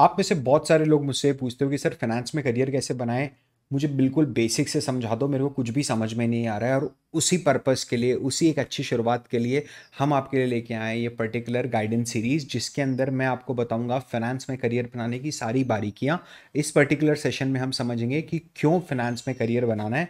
आप में से बहुत सारे लोग मुझसे पूछते हो कि सर फाइनेंस में करियर कैसे बनाएं मुझे बिल्कुल बेसिक से समझा दो मेरे को कुछ भी समझ में नहीं आ रहा है और उसी पर्पस के लिए उसी एक अच्छी शुरुआत के लिए हम आपके लिए लेके आए ये पर्टिकुलर गाइडेंस सीरीज़ जिसके अंदर मैं आपको बताऊंगा फाइनेंस में करियर बनाने की सारी बारीकियां इस पर्टिकुलर सेशन में हम समझेंगे कि क्यों फाइनेंस में करियर बनाना है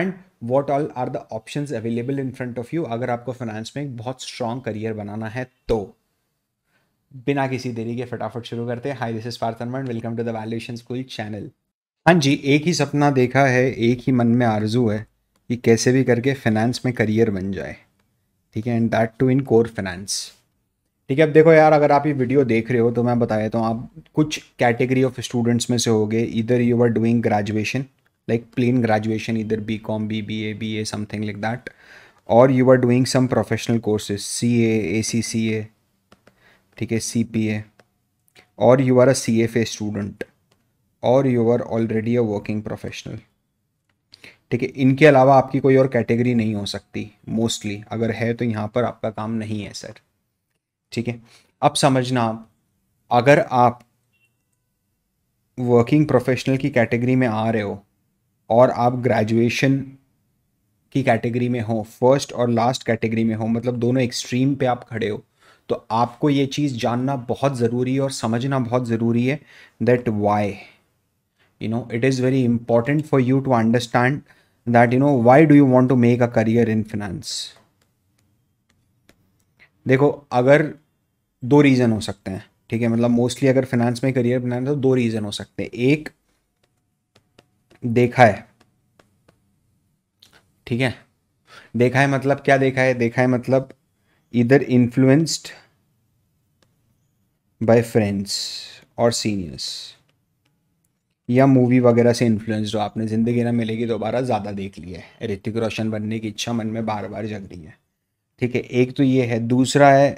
and what all are the option available in front of you अगर आपको फाइनेंस में एक बहुत स्ट्रॉन्ग करियर बनाना है तो बिना किसी देरी के फटाफट शुरू करते हैं hi this is Parth welcome to the valuation school channel हाँ जी एक ही सपना देखा है एक ही मन में आरजू है कि कैसे भी करके फाइनेंस में करियर बन जाए ठीक है and that too in core finance ठीक है अब देखो यार अगर आप ये वीडियो देख रहे हो तो मैं बता देता तो हूँ आप कुछ कैटेगरी ऑफ स्टूडेंट्स में से हो गए इधर you are doing graduation like plain graduation इधर B com B B A B A something like that और you are doing some professional courses C A A C C A ठीक है C P A और you are a C F A student और you are already a working professional ठीक है इनके अलावा आपकी कोई और कैटेगरी नहीं हो सकती मोस्टली अगर है तो यहाँ पर आपका काम नहीं है सर ठीक है अब समझना आप अगर आप वर्किंग प्रोफेशनल की कैटेगरी में आ रहे हो और आप ग्रेजुएशन की कैटेगरी में हो फर्स्ट और लास्ट कैटेगरी में हो मतलब दोनों एक्सट्रीम पे आप खड़े हो तो आपको ये चीज़ जानना बहुत ज़रूरी है और समझना बहुत ज़रूरी है that why you know it is very important for you to understand that you know why do you want to make a career in finance देखो अगर दो रीज़न हो सकते हैं ठीक है मतलब मोस्टली अगर फिनेंस में करियर बनाना तो दो रीज़न हो सकते हैं एक देखा है ठीक है देखा है मतलब क्या देखा है देखा है मतलब either influenced बाय फ्रेंड्स और सीनियर्स या मूवी वगैरह से इन्फ्लुएंस्ड हो आपने ज़िंदगी ना मिलेगी दोबारा ज़्यादा देख ली है ऋतिक रोशन बनने की इच्छा मन में बार बार जग रही है ठीक है एक तो ये है दूसरा है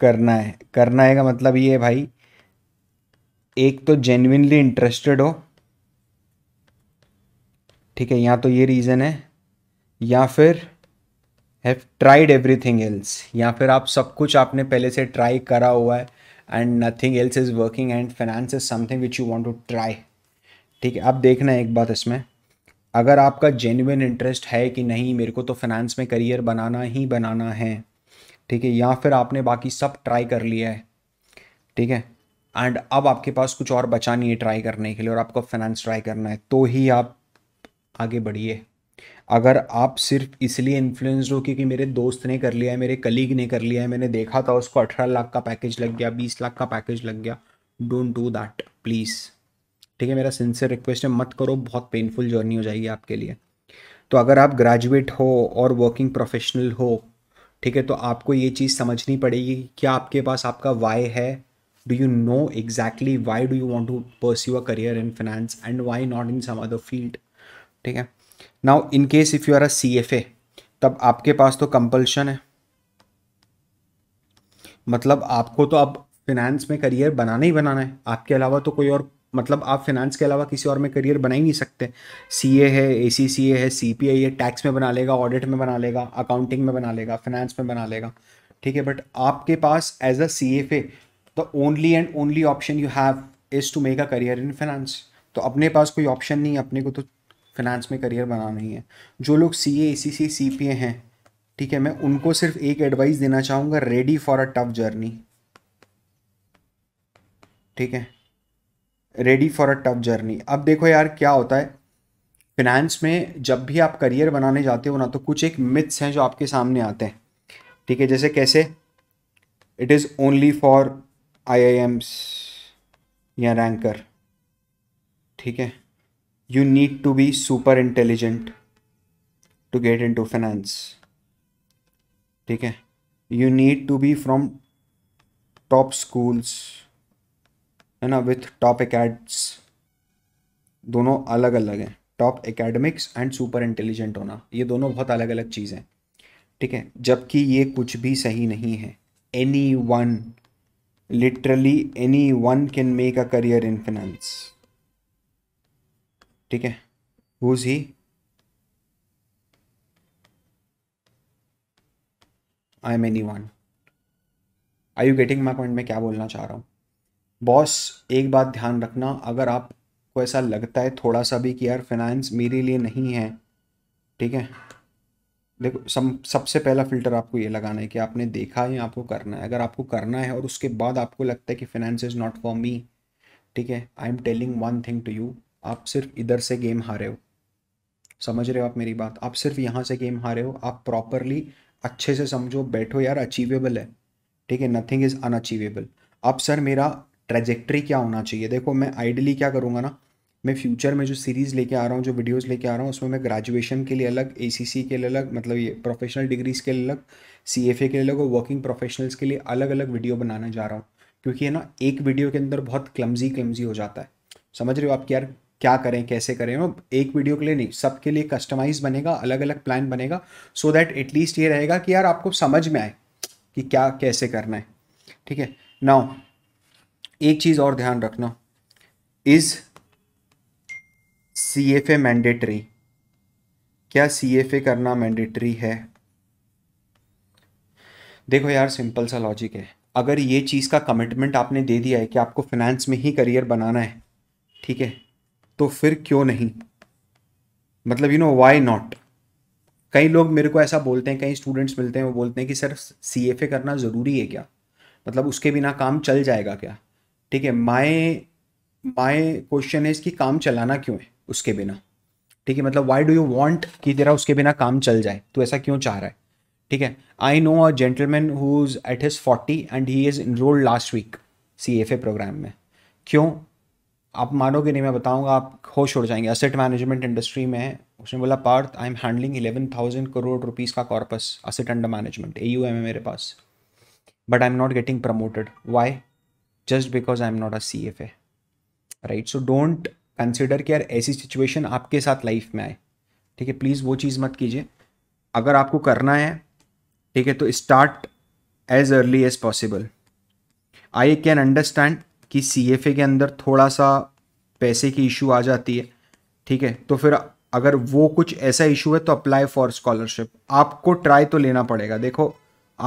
करना है करना है का मतलब ये है भाई एक तो जेन्यनली इंटरेस्टेड हो ठीक है या तो ये रीज़न है या फिर हैव ट्राइड एवरीथिंग एल्स या फिर आप सब कुछ आपने पहले से ट्राई करा हुआ है and nothing else is working and finance is something which you want to try ठीक है अब देखना है एक बात इसमें अगर आपका जेन्यून इंटरेस्ट है कि नहीं मेरे को तो फाइनेंस में करियर बनाना ही बनाना है ठीक है या फिर आपने बाकी सब ट्राई कर लिया है ठीक है एंड अब आपके पास कुछ और बचा नहीं है ट्राई करने के लिए और आपको फाइनेंस ट्राई करना है तो ही आप आगे बढ़िए अगर आप सिर्फ इसलिए इन्फ्लुएंस हो क्योंकि मेरे दोस्त ने कर लिया है मेरे कलीग ने कर लिया है मैंने देखा था उसको अठारह लाख का पैकेज लग गया बीस लाख का पैकेज लग गया डोंट डू दैट प्लीज़ ठीक है मेरा सिंसियर रिक्वेस्ट है मत करो बहुत पेनफुल जर्नी हो जाएगी आपके लिए तो अगर आप ग्रेजुएट हो और वर्किंग प्रोफेशनल हो ठीक है तो आपको ये चीज़ समझनी पड़ेगी क्या आपके पास आपका वाई है do you know exactly why do you want to pursue a career in finance and why not in some other field ठीक है now in case if you are a C F A तब आपके पास तो compulsion है मतलब आपको तो अब फिनेंस में करियर बनाना ही बनाना है आपके अलावा तो कोई और मतलब आप फिनेंस के अलावा किसी और में करियर बना ही नहीं सकते सी ए है ए सी सी ए है सी पी आई है टैक्स में बना लेगा ऑडिट में बना लेगा अकाउंटिंग में बना लेगा फिनेंस में बना लेगा ठीक है बट आपके पास as a C F A the only and only option you have is to make a career in finance तो अपने पास कोई ऑप्शन नहीं अपने को तो फिनांस में करियर बनाना नहीं है जो लोग सी ए सी सी सी पी ए हैं ठीक है मैं उनको सिर्फ एक एडवाइस देना चाहूँगा ready for a tough journey ठीक है ready for a tough journey अब देखो यार क्या होता है फिनेंस में जब भी आप करियर बनाने जाते हो ना तो कुछ एक मिथ्स हैं जो आपके सामने आते हैं ठीक है जैसे कैसे it is only for I I Ms या रैंकर ठीक है you need to be super intelligent to get in to finance ठीक है you need to be from top schools है ना विथ टॉप एकेड्स दोनों अलग अलग हैं top academics and super intelligent होना ये दोनों बहुत अलग अलग चीज़ें हैं ठीक है जबकि ये कुछ भी सही नहीं है anyone literally anyone can make a career in finance ठीक है who's he I am anyone I you getting my point मैं क्या बोलना चाह रहा हूँ बॉस एक बात ध्यान रखना अगर आपको ऐसा लगता है थोड़ा सा भी कि यार फाइनेंस मेरे लिए नहीं है ठीक है देखो सब सबसे पहला फिल्टर आपको ये लगाना है कि आपने देखा है आपको करना है अगर आपको करना है और उसके बाद आपको लगता है कि finance is not for me ठीक है I am telling one thing to you आप सिर्फ इधर से गेम हारे हो समझ रहे हो आप मेरी बात आप सिर्फ यहाँ से गेम हारे हो आप प्रॉपरली अच्छे से समझो बैठो यार अचीवेबल है ठीक है नथिंग इज़ अनअचीवेबल अब सर मेरा ट्रेजेक्ट्री क्या होना चाहिए देखो मैं आइडली क्या करूँगा ना मैं फ्यूचर में जो सीरीज़ लेके आ रहा हूँ जो वीडियोज़ लेके आ रहा हूँ उसमें मैं ग्रेजुएशन के लिए अलग ए के लिए अलग मतलब ये प्रोफेशनल डिग्रीज़ के लिए अलग सी के लिए अलग और वर्किंग प्रोफेशनल्स के लिए अलग अलग वीडियो बनाने जा रहा हूँ क्योंकि है ना एक वीडियो के अंदर बहुत क्लमजी क्लमजी हो जाता है समझ रहे हो आप यार क्या करें कैसे करें वो एक वीडियो के लिए नहीं सबके लिए कस्टमाइज बनेगा अलग अलग प्लान बनेगा सो दैट एटलीस्ट ये रहेगा कि यार आपको समझ में आए कि क्या कैसे करना है ठीक है नाउ एक चीज़ और ध्यान रखना is C F A mandatory क्या सी एफ ए करना मैंडेटरी है देखो यार सिंपल सा लॉजिक है अगर ये चीज़ का कमिटमेंट आपने दे दिया है कि आपको फाइनेंस में ही करियर बनाना है ठीक है तो फिर क्यों नहीं मतलब यू नो वाई नॉट कई लोग मेरे को ऐसा बोलते हैं कई स्टूडेंट्स मिलते हैं वो बोलते हैं कि सर सी एफ ए करना ज़रूरी है क्या मतलब उसके बिना काम चल जाएगा क्या ठीक है माए माए क्वेश्चन है इसकी काम चलाना क्यों है उसके बिना ठीक है मतलब वाई डू यू वॉन्ट कि तेरा उसके बिना काम चल जाए तो ऐसा क्यों चाह रहा है ठीक है I know a gentleman who is at his forty and he is enrolled last week C F A program में क्यों आप मानोगे नहीं मैं बताऊंगा आप होश उड़ जाएंगे असेट मैनेजमेंट इंडस्ट्री में उसने बोला Parth I am handling eleven thousand crore rupees का corpus asset under management A U M है मेरे पास but I am not getting promoted why just because I am not a C F A right so don't consider कि यार ऐसी situation आपके साथ life में आए ठीक है प्लीज़ वो चीज़ मत कीजिए अगर आपको करना है ठीक है तो start as early as possible I can understand कि सी के अंदर थोड़ा सा पैसे की इशू आ जाती है ठीक है तो फिर अगर वो कुछ ऐसा इशू है तो अप्लाई फॉर स्कॉलरशिप आपको ट्राई तो लेना पड़ेगा देखो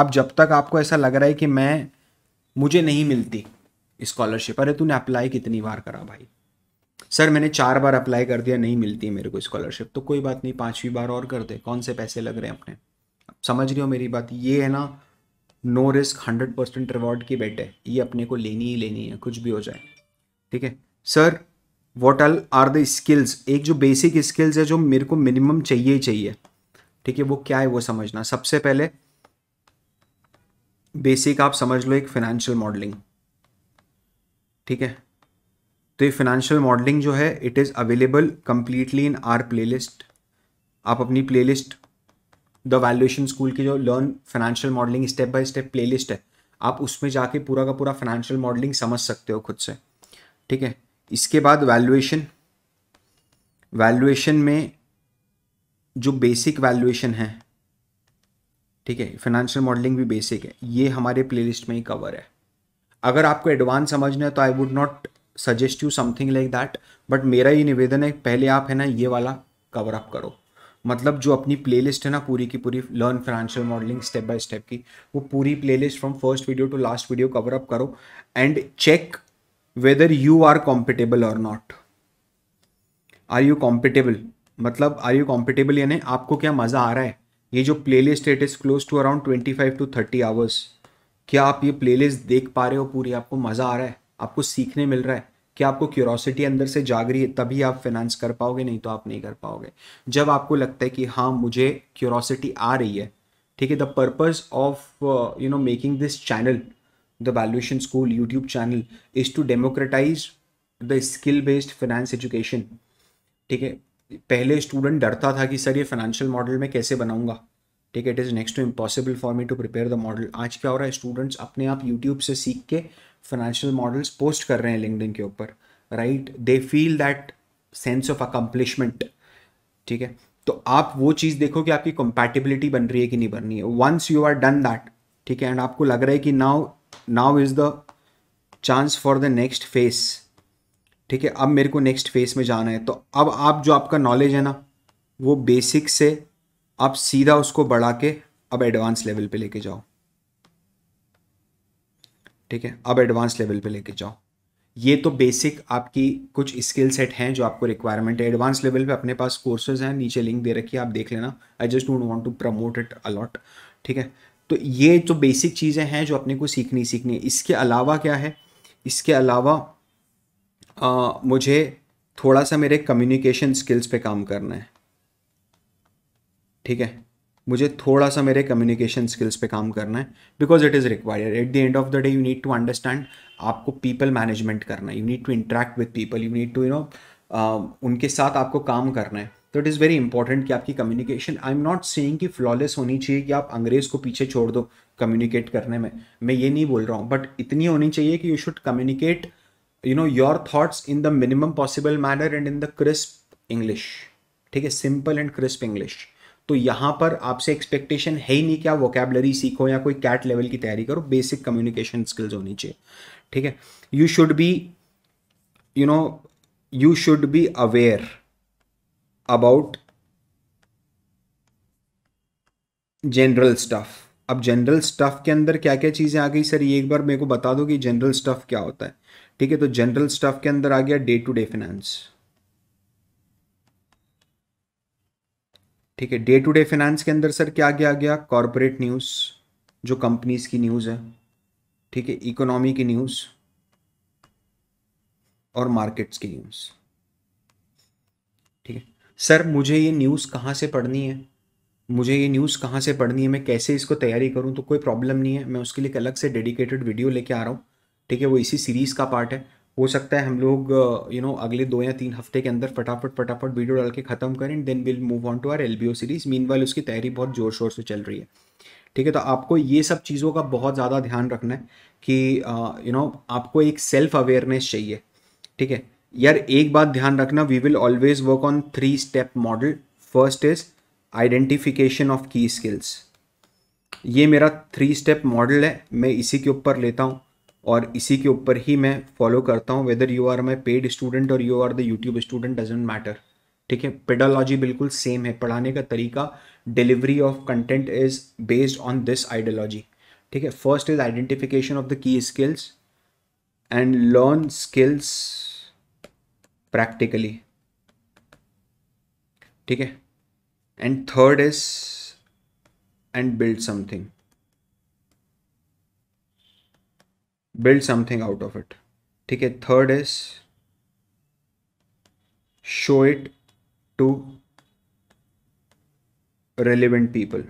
आप जब तक आपको ऐसा लग रहा है कि मैं मुझे नहीं मिलती स्कॉलरशिप अरे तूने अप्लाई कितनी बार करा भाई सर मैंने चार बार अप्लाई कर दिया नहीं मिलती है मेरे को स्कॉलरशिप तो कोई बात नहीं पाँचवीं बार और कर दे कौन से पैसे लग रहे हैं अपने समझ रही हो मेरी बात ये है ना no risk hundred percent reward की बेट है ये अपने को लेनी ही लेनी है कुछ भी हो जाए ठीक है sir what all are the skills एक जो बेसिक स्किल्स है जो मेरे को मिनिमम चाहिए ही चाहिए ठीक है वो क्या है वो समझना सबसे पहले बेसिक आप समझ लो एक फिनेंशियल मॉडलिंग ठीक है तो ये फिनेंशियल मॉडलिंग जो है it is available completely in our playlist आप अपनी प्लेलिस्ट द वैल्यूएशन स्कूल की जो learn financial modelling step by step playlist है आप उसमें जाके पूरा का पूरा फाइनेंशियल मॉडलिंग समझ सकते हो खुद से ठीक है इसके बाद वैल्यूएशन वैल्यूएशन में जो बेसिक वैल्यूएशन है ठीक है फाइनेंशियल मॉडलिंग भी बेसिक है ये हमारे प्लेलिस्ट में ही कवर है अगर आपको एडवांस समझना है तो I would not suggest you something like that but मेरा ये निवेदन है पहले आप है ना ये वाला कवर अप करो मतलब जो अपनी प्लेलिस्ट है ना पूरी की पूरी learn financial modelling step by step की वो पूरी playlist from first video to last video cover up करो and check whether you are compatible और नॉट आर यू कॉम्पिटेबल मतलब आर यू कॉम्पिटेबल यानी आपको क्या मज़ा आ रहा है ये जो playlist it is close to around twenty five to thirty hours क्या आप ये प्ले लिस्ट देख पा रहे हो पूरी आपको मज़ा आ रहा है आपको सीखने मिल रहा है कि आपको क्यूरोसिटी अंदर से जाग रही है तभी आप फाइनेंस कर पाओगे नहीं तो आप नहीं कर पाओगे जब आपको लगता है कि हाँ मुझे क्यूरोसिटी आ रही है ठीक है the purpose of you know making this channel the valuation school YouTube channel is to democratize the skill based finance education ठीक है पहले स्टूडेंट डरता था कि सर ये फाइनेंशियल मॉडल में कैसे बनाऊंगा ठीक है it is next to impossible for me to prepare the model आज क्या हो रहा है स्टूडेंट्स अपने आप यूट्यूब से सीख के फाइनेंशियल मॉडल्स पोस्ट कर रहे हैं लिंकडिन के ऊपर right they feel that sense of accomplishment ठीक है तो आप वो चीज़ देखो कि आपकी कंपैटिबिलिटी बन रही है कि नहीं बन रही है once you are done that ठीक है एंड आपको लग रहा है कि now now is the chance for the next phase ठीक है अब मेरे को नेक्स्ट फेस में जाना है तो अब आप जो आपका नॉलेज है ना वो बेसिक से आप सीधा उसको बढ़ा के अब एडवांस लेवल पे लेके जाओ ठीक है अब एडवांस लेवल पे लेके जाओ ये तो बेसिक आपकी कुछ स्किल सेट हैं जो आपको रिक्वायरमेंट है एडवांस लेवल पे अपने पास कोर्सेज हैं नीचे लिंक दे रखी है आप देख लेना I just don't want to promote it a lot ठीक है तो ये जो बेसिक चीज़ें हैं जो अपने को सीखनी सीखनी है इसके अलावा क्या है इसके अलावा आ, मुझे थोड़ा सा मेरे कम्युनिकेशन स्किल्स पे काम करना है ठीक है मुझे थोड़ा सा मेरे कम्युनिकेशन स्किल्स पे काम करना है because it is required at the end of the day you need to understand आपको पीपल मैनेजमेंट करना है you need to interact with people you need to you know उनके साथ आपको काम करना है तो इट इज़ वेरी इंपॉर्टेंट कि आपकी communication I am not saying कि फ्लॉलेस होनी चाहिए कि आप अंग्रेज़ को पीछे छोड़ दो कम्युनिकेट करने में मैं ये नहीं बोल रहा हूँ बट इतनी होनी चाहिए कि you should communicate you know your thoughts in the minimum possible manner and in the crisp English ठीक है सिंपल एंड क्रिस्प इंग्लिश तो यहां पर आपसे एक्सपेक्टेशन है ही नहीं कि आप वोकेबलरी सीखो या कोई कैट लेवल की तैयारी करो बेसिक कम्युनिकेशन स्किल्स होनी चाहिए ठीक है you should be you know you should be aware about general stuff अब जनरल स्टफ़ के अंदर क्या क्या चीज़ें आ गई सर ये एक बार मेरे को बता दो कि जनरल स्टफ़ क्या होता है ठीक है तो जनरल स्टफ़ के अंदर आ गया डे टू डे फिनेंस ठीक है डे टू डे फाइनेंस के अंदर सर क्या क्या आ गया कॉरपोरेट न्यूज़ जो कंपनीज की न्यूज़ है ठीक है इकोनॉमी की न्यूज़ और मार्केट्स की न्यूज़ ठीक है सर मुझे ये न्यूज़ कहाँ से पढ़नी है मुझे ये न्यूज़ कहाँ से पढ़नी है मैं कैसे इसको तैयारी करूँ तो कोई प्रॉब्लम नहीं है मैं उसके लिए एक अलग से डेडिकेटेड वीडियो लेके आ रहा हूँ ठीक है वो इसी सीरीज़ का पार्ट है हो सकता है हम लोग यू uh, नो अगले दो या तीन हफ्ते के अंदर फटाफट फटाफट वीडियो डाल के ख़त्म करें then will move on to R L series mean उसकी तैयारी बहुत ज़ोर शोर से चल रही है ठीक है तो आपको ये सब चीज़ों का बहुत ज़्यादा ध्यान रखना है कि you uh, know you know, आपको एक सेल्फ अवेयरनेस चाहिए ठीक है यार एक बात ध्यान रखना we will always work on three step model first is identification of key skills ये मेरा थ्री स्टेप मॉडल है मैं इसी के ऊपर लेता हूँ और इसी के ऊपर ही मैं फॉलो करता हूँ whether you are my paid student और you are the YouTube student doesn't matter ठीक है पेडोलॉजी बिल्कुल सेम है पढ़ाने का तरीका delivery of content is based on this ideology ठीक है first is identification of the key skills and learn skills practically ठीक है and third is and build something build something out of it ठीक है third is show it to relevant people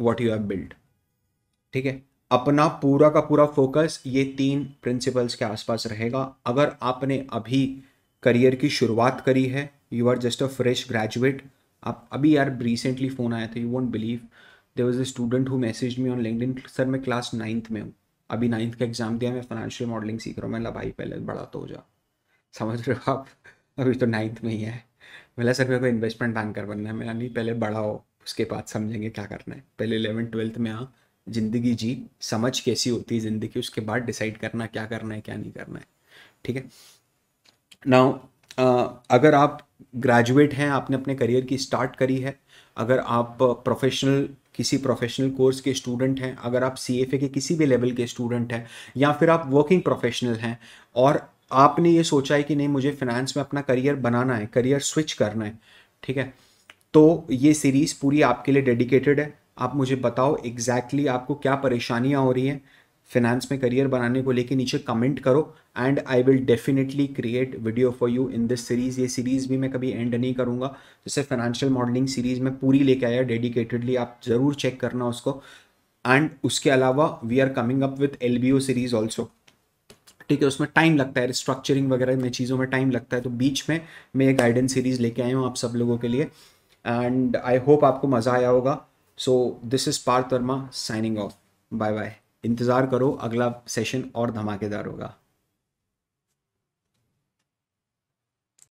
what you have build ठीक है अपना पूरा का पूरा फोकस ये तीन प्रिंसिपल्स के आसपास रहेगा अगर आपने अभी करियर की शुरुआत करी है you are just a fresh graduate आप अभी यार रिसेंटली फ़ोन आया था you won't believe there was a student who message me on LinkedIn sir मैं क्लास नाइन्थ में हूँ अभी नाइन्थ का एग्ज़ाम दिया मैं फाइनेंशियल मॉडलिंग सीख रहा हूँ मैं भाई पहले बड़ा तो हो जा समझ रहे हो आप अभी तो नाइन्थ में ही है बोला सर मेरे को इन्वेस्टमेंट बैंकर बनना है मेरा नहीं पहले बड़ा हो उसके बाद समझेंगे क्या करना है पहले इलेवन ट्वेल्थ में आ ज़िंदगी जी समझ कैसी होती है ज़िंदगी उसके बाद डिसाइड करना क्या करना है क्या नहीं करना है ठीक है नाउ अगर आप ग्रेजुएट हैं आपने अपने करियर की स्टार्ट करी है अगर आप प्रोफेशनल किसी प्रोफेशनल कोर्स के स्टूडेंट हैं अगर आप सी के किसी भी लेवल के स्टूडेंट हैं या फिर आप वर्किंग प्रोफेशनल हैं और आपने ये सोचा है कि नहीं मुझे फिनेंस में अपना करियर बनाना है करियर स्विच करना है ठीक है तो ये सीरीज़ पूरी आपके लिए डेडिकेटेड है आप मुझे बताओ एग्जैक्टली exactly आपको क्या परेशानियाँ हो रही हैं फिनेंस में करियर बनाने को लेके नीचे कमेंट करो and I will definitely create video for you in this series ये सीरीज़ भी मैं कभी एंड नहीं करूँगा जैसे फाइनेंशियल मॉडलिंग सीरीज़ में पूरी लेके आया डेडिकेटेडली आप ज़रूर चेक करना उसको एंड उसके अलावा we are coming up with L B O series also ठीक है उसमें टाइम लगता है रिस्ट्रक्चरिंग वगैरह में चीज़ों में टाइम लगता है तो बीच में मैं ये गाइडेंस सीरीज़ लेके आया हूँ आप सब लोगों के लिए एंड आई होप आपको मज़ा आया होगा so this is Parth Verma signing off bye bye इंतज़ार करो अगला सेशन और धमाकेदार होगा